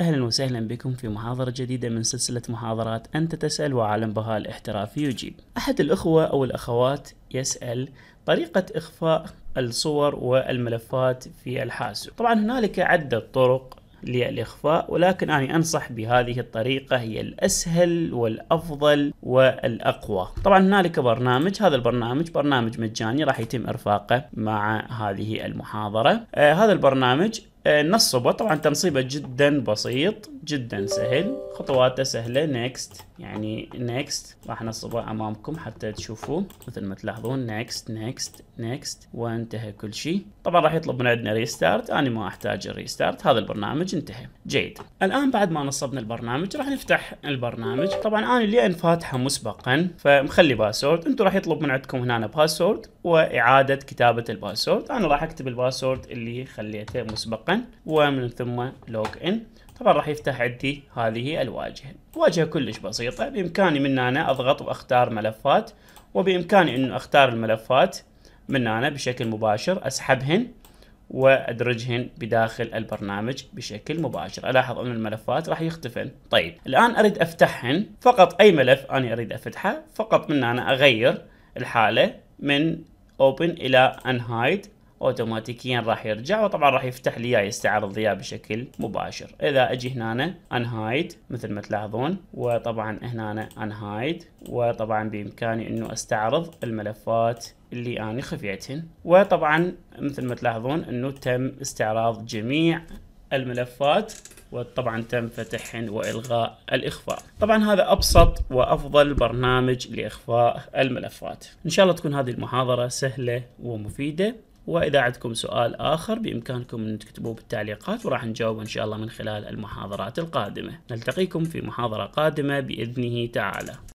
أهلا وسهلا بكم في محاضرة جديدة من سلسلة محاضرات أنت تسأل وعالم بها الاحترافي يجيب أحد الأخوة أو الأخوات يسأل طريقة إخفاء الصور والملفات في الحاسوب طبعا هنالك عدة طرق للإخفاء ولكن أنا أنصح بهذه الطريقة هي الأسهل والأفضل والأقوى طبعا هنالك برنامج هذا البرنامج برنامج مجاني راح يتم إرفاقه مع هذه المحاضرة آه هذا البرنامج آه نصبه طبعا تنصيبه جدا بسيط جدا سهل خطواته سهلة next يعني next راح نصبه أمامكم حتى تشوفوه مثل ما تلاحظون next next next وانتهى كل شيء طبعا راح يطلب من عندنا ريستارت أنا ما أحتاج الريستارت هذا البرنامج انتهى جيد الآن بعد ما نصبنا البرنامج راح نفتح البرنامج طبعا أنا اللي فاتحه مسبقا فمخلي باسورد انتم راح يطلب من عندكم هنا باسورد وإعادة كتابة الباسورد أنا راح أكتب الباسورد اللي خليته مسبقا ومن ثم لوج إن طبعا راح يفتح عندي هذه الواجهة واجهة كلش بسيطة بإمكاني من هنا أضغط وأختار ملفات وبإمكاني أنه أختار الملفات من هنا بشكل مباشر أسحبهن وأدرجهن بداخل البرنامج بشكل مباشر ألاحظ أن الملفات راح يختفن طيب الآن أريد أفتحهن فقط أي ملف أنا أريد أفتحه فقط من هنا أغير الحالة من Open إلى Unhide اوتوماتيكيا راح يرجع وطبعا راح يفتح لي اياه يستعرض لي بشكل مباشر اذا اجي هنا انهايد مثل ما تلاحظون وطبعا هنا انهايد وطبعا بامكاني انه استعرض الملفات اللي انا خفيتهن وطبعا مثل ما تلاحظون انه تم استعراض جميع الملفات وطبعا تم فتحهن والغاء الاخفاء طبعا هذا ابسط وافضل برنامج لاخفاء الملفات ان شاء الله تكون هذه المحاضره سهله ومفيده وإذا عندكم سؤال آخر بإمكانكم أن تكتبوه بالتعليقات وراح نجاوب إن شاء الله من خلال المحاضرات القادمة نلتقيكم في محاضرة قادمة بإذنه تعالى